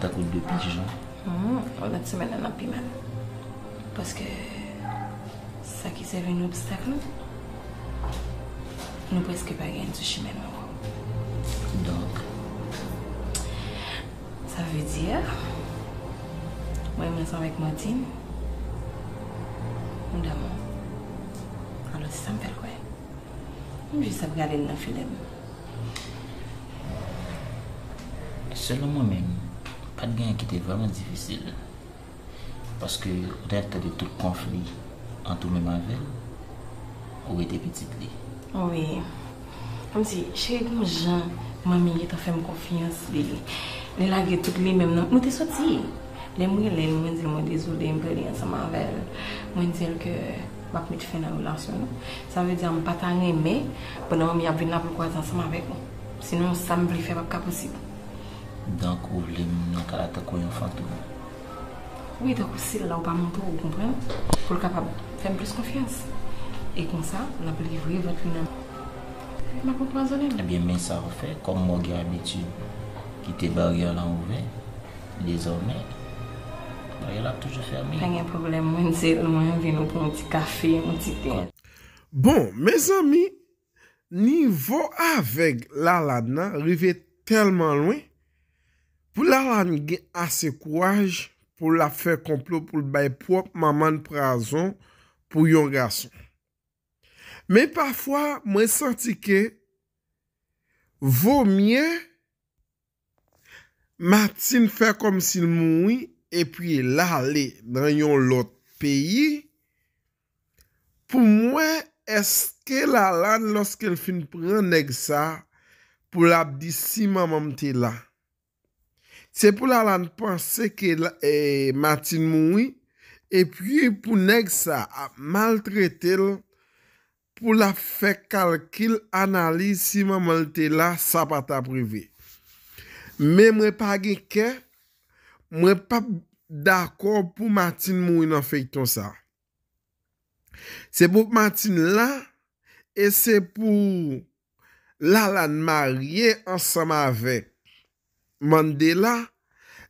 takut deux petits gens. Hein. Mmh, hum, la semaine, on a Parce que ça qui servait un obstacle, nous presque pas gagné ce chemin. Donc, ça veut dire, moi, je suis avec Martine, on d'amour. Alors, ça me fait quoi? Je vais regarder dans le film. Selon moi-même, pas de gain qui était vraiment difficile. Parce que de tout conflit entre mes ou était petite Oui. Comme si Jean, mamie fait confiance lui. tout même nous t'es sorti. Les avec dire que mettre fin à relation. Ça veut dire pas t'aimer avec Sinon ça me fait pas possible. Donk ou vlemen nou kalata kwen yon fantou. Oui, donk ou sil la ou pa moun pou ou kompren, pou l'kapab fèm plus konfians. E kon sa, la pou livre yon vakunan. Mwen konpwa zonen. Ebyen men sa refè, konm moun gen abitib, ki te bagyon la ouve, lé zon men, mwen yon la toujè fèm. Mwen yon ven nou pou moun ti kafe, moun ti ten. Bon, mes ami, ni vo avek laladna, rive telman lwen, Pou la lan gen ase kouaj pou la fe komplo pou l bay prop maman prason pou yon gason. Men pafwa mwen santi ke vò mwen, matin fe kom si l mouni e pi la le dan yon lot peyi, pou mwen eske la lan loske l fin pran neg sa pou la di si maman te la. Se pou la lan panse ke e, matin moui, epi pou neg sa a maltretel pou la fe kalkil analiz si mwen molte la sa pata privi. Me mwen pa geke, mwen pa dako pou matin moui nan fey ton sa. Se pou matin la, e se pou la lan marye ansam avek. Mandela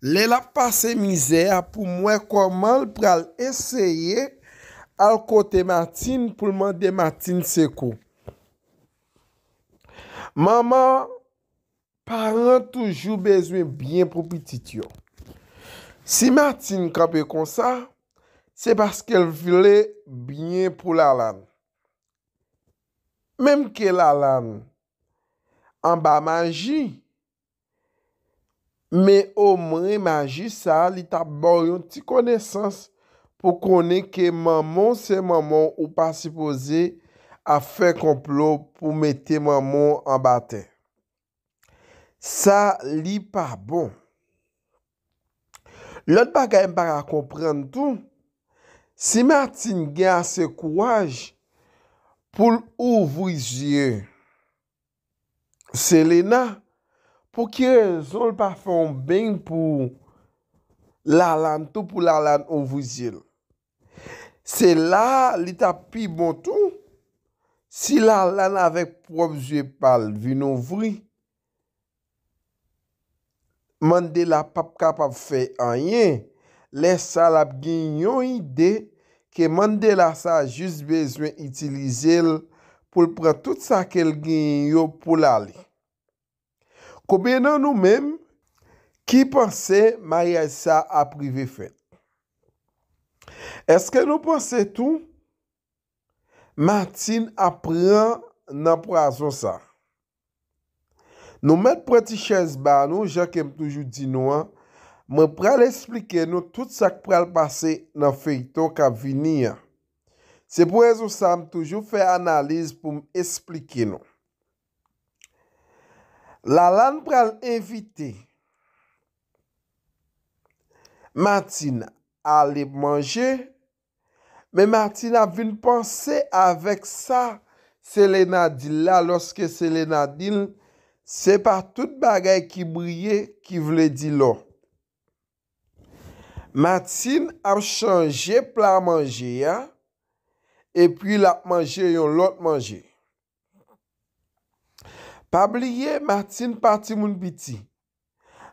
le la pase mizer pou mwen koman pou al eseye al kote Matin pou mande Matin seko. Maman paran toujou bezwen byen pou pitityo. Si Matin kape konsa, se baske el vile byen pou la lan. Mem ke la lan, an ba manji. Me omre maji sa li tabo yon ti konesans pou konen ke mamon se mamon ou pa sipoze a fe komplo pou mete mamon anbate. Sa li pa bon. Lot bagay mbaga komprenn tou, si martin gen a se kouaj pou l'ouvri zye. Selena. pou ki rezon l pafon ben pou la lan tou pou la lan ouvri zil. Se la li tap pi bon tou, si la lan avek pou ap zwe pal vin ouvri, mande la pap kap ap fe anye, le sal ap gen yon ide ke mande la sa jist bezwen itilize l pou pran tout sa ke l gen yon pou la li. Koube nan nou men, ki panse ma yal sa aprive fen? Eske nou panse tou? Matin apren nan prason sa. Nou met prati chans ba nou, jakem toujou di nou an, mwen pral esplike nou tout sa k pral pase nan feyton ka vini an. Se pwè zo sa m toujou fè analiz pou m esplike nou. La lan pral evite. Matin a li mwange, men Matin a vin panse avek sa, selenadil la, loske selenadil, se pa tout bagay ki bwye, ki vle di lo. Matin ap chanje pla mwange, e pi la mwange yon lot mwange. Pabliye Matin pati moun biti.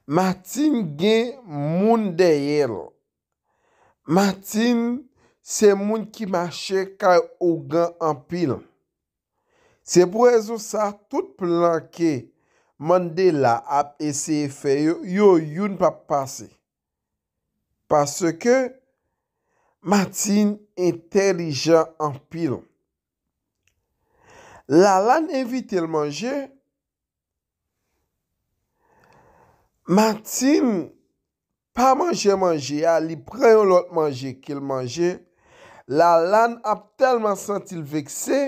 Matin gen moun deyel. Matin se moun ki mache kay ogan an pil. Se pou ezou sa tout planke mande la ap eseye fe yo, yo yon pa pase. Pase ke Matin entelijan an pil. La lan evite l manje, Matin pa manje manje a li preyo lot manje kil manje, la lan ap telman santil vekse,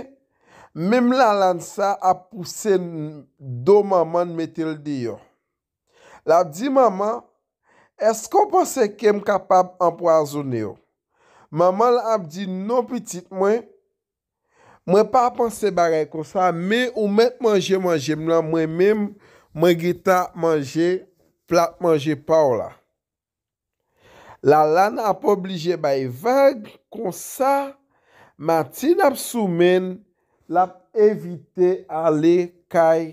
mem la lan sa ap puse do maman metel diyo. La ap di maman, esko pwese kem kapap anpwa zonye yo? Maman la ap di, nou petit mwen, mwen pa apanse barek wosa, me ou met manje manje mwen, mwen mem mwen gita manje manje. plat manje pa ou la. La lan ap oblije baye vage, konsa, mati nap soumen, lap evite ale kay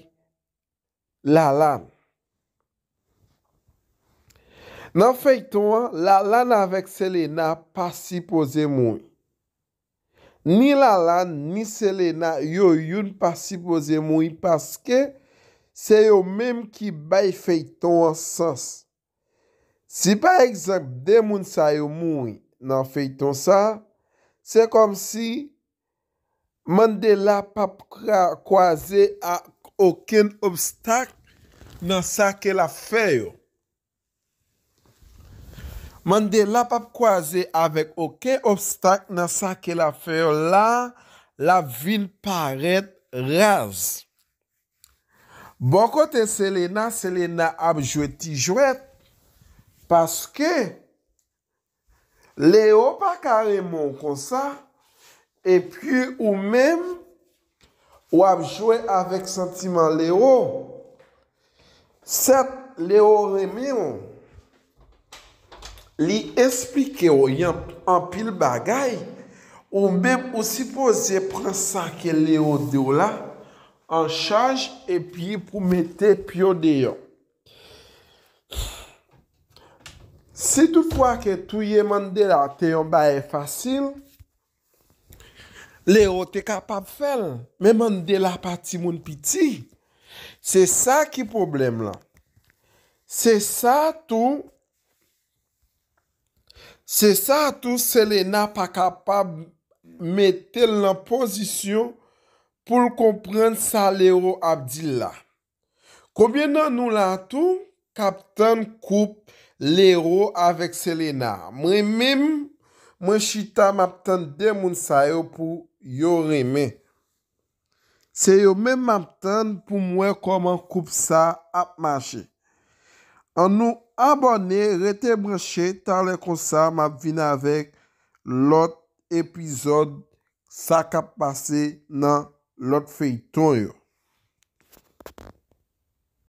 la lan. Nan fey to, la lan avek selena pasipoze mou. Ni la lan, ni selena, yo yon pasipoze mou, paske, Se yo menm ki bay feyton an sas. Si par ekzak demoun sa yo moun nan feyton sa, se kom si mande la pap kwaze a oken obstak nan sa ke la feyo. Mande la pap kwaze avek oken obstak nan sa ke la feyo la, la vin paret raze. Bon kote Selena, Selena ap jwe ti jwet Paske Leo pa karemon kon sa E pi ou men Ou ap jwe avèk sentiman Leo Set Leo remi ou Li esplike ou yon an pil bagay Ou men ou sipo ze pren sa ke Leo de ou la An chanj epi pou mette pyo deyon. Se tou fwa ke touye mandela teyon bae fasil, le yo te kapab fel. Me mandela pa ti moun piti. Se sa ki problem la. Se sa tou, se sa tou se le na pa kapab mette lan pozisyon pou l komprende sa l ero ap di la. Koubyen nan nou la tou, kapten koup l ero avèk selena. Mwen mim, mwen chita mapten demoun sa yo pou yo reme. Se yo mem mapten pou mwen koman koup sa ap mache. An nou abone, rete breche, tan le konsa map vina avèk lot epizod sa kap pase nan... Lot fitou yo.